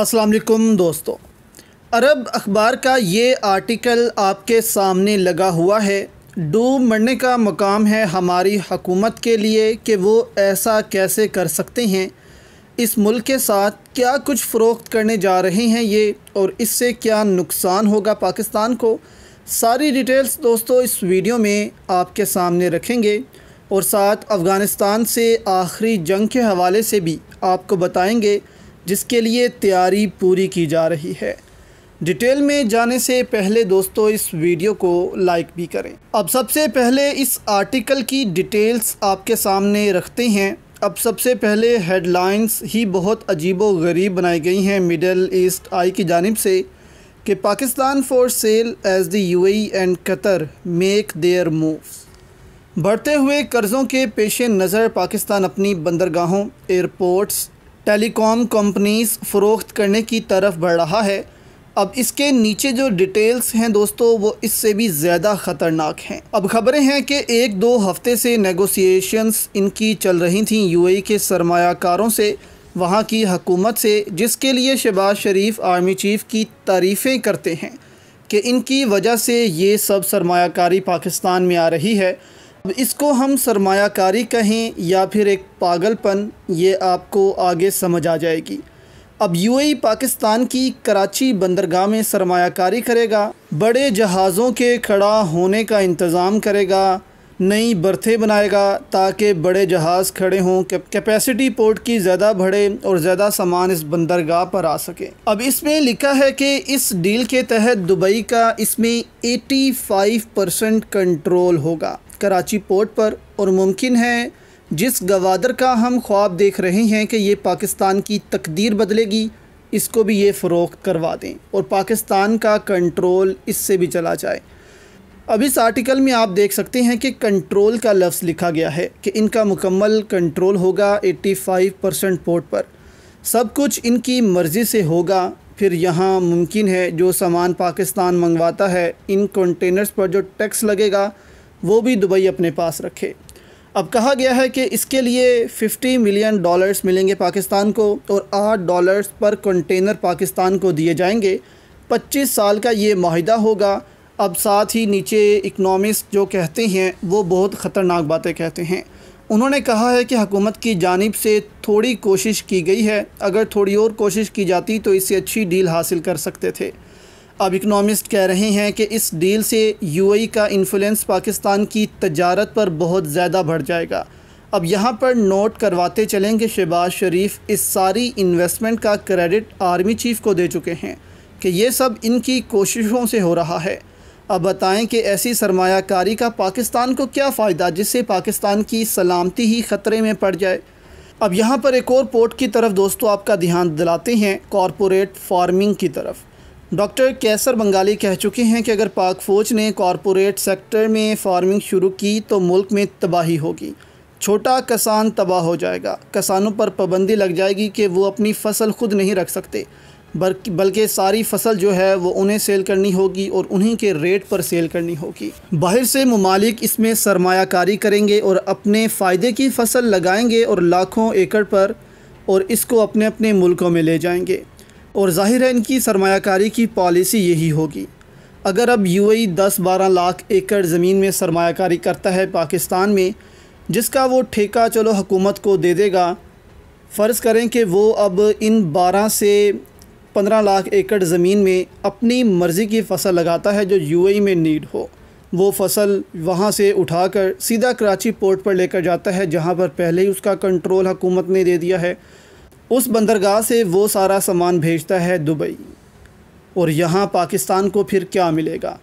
असलकुम दोस्तों अरब अखबार का ये आर्टिकल आपके सामने लगा हुआ है डूब मरने का मकाम है हमारी हकूमत के लिए कि वो ऐसा कैसे कर सकते हैं इस मुल्क के साथ क्या कुछ फ़रोख्त करने जा रहे हैं ये और इससे क्या नुकसान होगा पाकिस्तान को सारी डिटेल्स दोस्तों इस वीडियो में आपके सामने रखेंगे और साथ अफ़गानिस्तान से आखिरी जंग के हवाले से भी आपको बताएंगे जिसके लिए तैयारी पूरी की जा रही है डिटेल में जाने से पहले दोस्तों इस वीडियो को लाइक भी करें अब सबसे पहले इस आर्टिकल की डिटेल्स आपके सामने रखते हैं अब सबसे पहले हेडलाइंस ही बहुत अजीब व गरीब बनाई गई हैं मिडल ईस्ट आई की जानब से कि Pakistan for sale as the UAE and Qatar make their moves बढ़ते हुए कर्ज़ों के पेश नज़र पाकिस्तान अपनी बंदरगाहों एयरपोर्ट्स टेलीकॉम कंपनीज फ़रोख्त करने की तरफ बढ़ रहा है अब इसके नीचे जो डिटेल्स हैं दोस्तों वो इससे भी ज़्यादा ख़तरनाक हैं अब खबरें हैं कि एक दो हफ्ते से नेगोशिएशंस इनकी चल रही थी यूएई e के सरमाकारों से वहाँ की हकूमत से जिसके लिए शहबाज शरीफ आर्मी चीफ़ की तारीफ़ें करते हैं कि इनकी वजह से ये सब सरमाकारी पाकिस्तान में आ रही है इसको हम सरमाकारी कहें या फिर एक पागलपन ये आपको आगे समझ आ जाएगी अब यूएई पाकिस्तान की कराची बंदरगाह में सरमाकारी करेगा बड़े जहाज़ों के खड़ा होने का इंतज़ाम करेगा नई बर्थें बनाएगा ताकि बड़े जहाज़ खड़े हों कैपेसिटी पोर्ट की ज़्यादा बढ़े और ज़्यादा सामान इस बंदरगाह पर आ सके अब इसमें लिखा है कि इस डील के तहत दुबई का इसमें 85 परसेंट कंट्रोल होगा कराची पोर्ट पर और मुमकिन है जिस गवादर का हम ख्वाब देख रहे हैं कि ये पाकिस्तान की तकदीर बदलेगी इसको भी ये फ़रोख करवा दें और पाकिस्तान का कंट्रोल इससे भी चला जाए अब इस आर्टिकल में आप देख सकते हैं कि कंट्रोल का लफ्ज़ लिखा गया है कि इनका मुकम्मल कंट्रोल होगा 85 परसेंट पोर्ट पर सब कुछ इनकी मर्ज़ी से होगा फिर यहाँ मुमकिन है जो सामान पाकिस्तान मंगवाता है इन कंटेनर्स पर जो टैक्स लगेगा वो भी दुबई अपने पास रखे अब कहा गया है कि इसके लिए 50 मिलियन डॉलर्स मिलेंगे पाकिस्तान को और आठ डॉलर्स पर कंटेनर पाकिस्तान को दिए जाएंगे 25 साल का ये माहिदा होगा अब साथ ही नीचे इकनॉमिस्ट जो कहते हैं वो बहुत ख़तरनाक बातें कहते हैं उन्होंने कहा है कि हुकूमत की जानब से थोड़ी कोशिश की गई है अगर थोड़ी और कोशिश की जाती तो इससे अच्छी डील हासिल कर सकते थे अब इकनॉमिस्ट कह रहे हैं कि इस डील से यूएई e का इन्फ्लुएंस पाकिस्तान की तजारत पर बहुत ज़्यादा बढ़ जाएगा अब यहाँ पर नोट करवाते चलें कि शहबाज शरीफ इस सारी इन्वेस्टमेंट का क्रेडिट आर्मी चीफ को दे चुके हैं कि ये सब इनकी कोशिशों से हो रहा है अब बताएं कि ऐसी सरमाकारी का पाकिस्तान को क्या फ़ायदा जिससे पाकिस्तान की सलामती ही ख़तरे में पड़ जाए अब यहाँ पर एक और पोर्ट की तरफ दोस्तों आपका ध्यान दिलाते हैं कॉरपोरेट फार्मिंग की तरफ डॉक्टर कैसर बंगाली कह चुके हैं कि अगर पाक फ़ौज ने कॉरपोरेट सेक्टर में फार्मिंग शुरू की तो मुल्क में तबाही होगी छोटा किसान तबाह हो जाएगा किसानों पर पाबंदी लग जाएगी कि वो अपनी फसल खुद नहीं रख सकते बल्कि सारी फसल जो है वो उन्हें सेल करनी होगी और उन्हीं के रेट पर सेल करनी होगी बाहर से ममालिक इसमें सरमाकारी करेंगे और अपने फ़ायदे की फसल लगाएंगे और लाखों एकड़ पर और इसको अपने अपने मुल्कों में ले जाएंगे और जाहिर है इनकी सरमाकारी की पॉलिसी यही होगी अगर अब यू यूएई दस बारह लाख एकड़ ज़मीन में सरमाकारी करता है पाकिस्तान में जिसका वो ठेका चलो हुकूमत को दे देगा फ़र्ज़ करें कि वो अब इन बारह से पंद्रह लाख एकड़ ज़मीन में अपनी मर्ज़ी की फसल लगाता है जो यू यूएई में नीड हो वो फसल वहाँ से उठाकर सीधा कराची पोर्ट पर लेकर जाता है जहाँ पर पहले ही उसका कंट्रोल हकूमत ने दे दिया है उस बंदरगाह से वो सारा सामान भेजता है दुबई और यहाँ पाकिस्तान को फिर क्या मिलेगा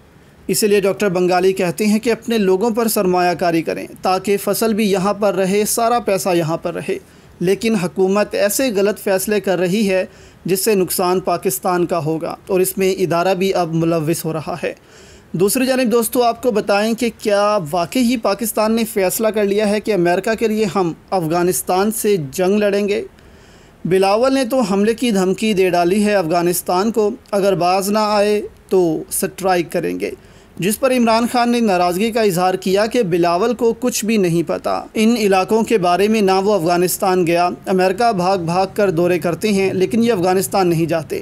इसलिए डॉक्टर बंगाली कहते हैं कि अपने लोगों पर सरमाकारी करें ताकि फसल भी यहाँ पर रहे सारा पैसा यहाँ पर रहे लेकिन हकूमत ऐसे गलत फ़ैसले कर रही है जिससे नुकसान पाकिस्तान का होगा और इसमें इदारा भी अब मुलविस हो रहा है दूसरी जानब दोस्तों आपको बताएं कि क्या वाकई ही पाकिस्तान ने फ़ैसला कर लिया है कि अमेरिका के लिए हम अफ़गानिस्तान से जंग लड़ेंगे बिलावल ने तो हमले की धमकी दे डाली है अफ़गानिस्तान को अगर बाज ना आए तो स्ट्राइक करेंगे जिस पर इमरान खान ने नाराज़गी का इजहार किया कि बिलावल को कुछ भी नहीं पता इन इलाकों के बारे में ना वो अफ़गानिस्तान गया अमेरिका भाग भाग कर दौरे करते हैं लेकिन ये अफ़गानिस्तान नहीं जाते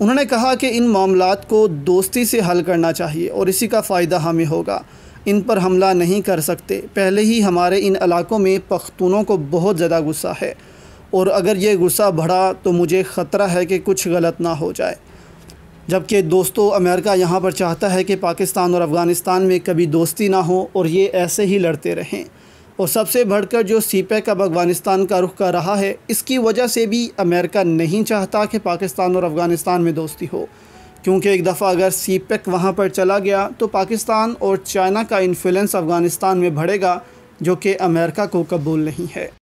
उन्होंने कहा कि इन मामला को दोस्ती से हल करना चाहिए और इसी का फ़ायदा हमें होगा इन पर हमला नहीं कर सकते पहले ही हमारे इन इलाकों में पख्तूनों को बहुत ज़्यादा गुस्सा है और अगर ये गुस्सा बढ़ा तो मुझे ख़तरा है कि कुछ गलत ना हो जाए जबकि दोस्तों अमेरिका यहाँ पर चाहता है कि पाकिस्तान और अफ़गानिस्तान में कभी दोस्ती ना हो और ये ऐसे ही लड़ते रहें और सबसे बढ़कर जो सी पैक e अब अफ़गानिस्तान का रुख कर रहा है इसकी वजह से भी अमेरिका नहीं चाहता कि पाकिस्तान और अफ़गानिस्तान में दोस्ती हो क्योंकि एक दफ़ा अगर सी पैक e वहाँ पर चला गया तो पाकिस्तान और चाइना का इन्फ्लुएंस अफ़गानिस्तान में बढ़ेगा जो कि अमेरिका को कबूल नहीं है